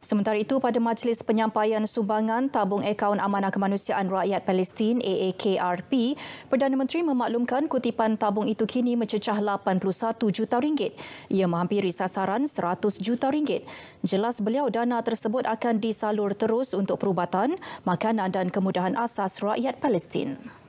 Sementara itu, pada majlis penyampaian sumbangan Tabung Akaun Amanah Kemanusiaan Rakyat Palestin AAKRP, Perdana Menteri memaklumkan kutipan tabung itu kini mencecah 81 juta ringgit. Ia menghampiri sasaran 100 juta ringgit. Jelas beliau dana tersebut akan disalur terus untuk perubatan, makanan dan kemudahan asas rakyat Palestin.